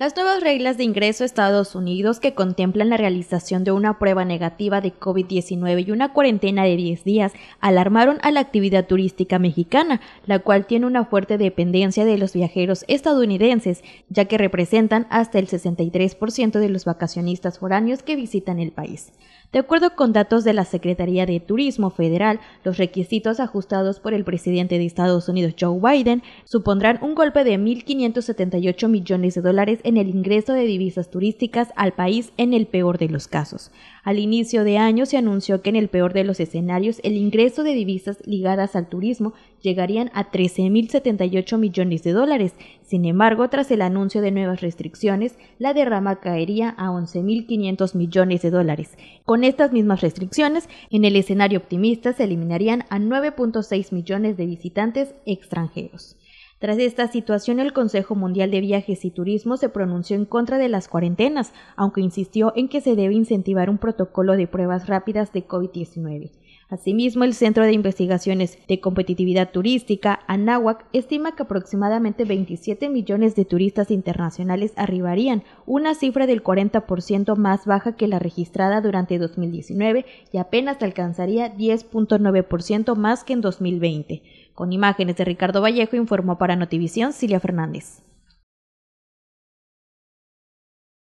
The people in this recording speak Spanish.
Las nuevas reglas de ingreso a Estados Unidos que contemplan la realización de una prueba negativa de COVID-19 y una cuarentena de 10 días alarmaron a la actividad turística mexicana, la cual tiene una fuerte dependencia de los viajeros estadounidenses, ya que representan hasta el 63% de los vacacionistas foráneos que visitan el país. De acuerdo con datos de la Secretaría de Turismo Federal, los requisitos ajustados por el presidente de Estados Unidos Joe Biden supondrán un golpe de 1.578 millones de dólares el ingreso de divisas turísticas al país en el peor de los casos. Al inicio de año se anunció que en el peor de los escenarios el ingreso de divisas ligadas al turismo llegarían a 13.078 millones de dólares. Sin embargo, tras el anuncio de nuevas restricciones, la derrama caería a 11.500 millones de dólares. Con estas mismas restricciones, en el escenario optimista se eliminarían a 9.6 millones de visitantes extranjeros. Tras esta situación, el Consejo Mundial de Viajes y Turismo se pronunció en contra de las cuarentenas, aunque insistió en que se debe incentivar un protocolo de pruebas rápidas de COVID-19. Asimismo, el Centro de Investigaciones de Competitividad Turística, ANAWAC, estima que aproximadamente 27 millones de turistas internacionales arribarían, una cifra del 40% más baja que la registrada durante 2019 y apenas alcanzaría 10.9% más que en 2020. Con imágenes de Ricardo Vallejo informó para Notivisión Silvia Fernández.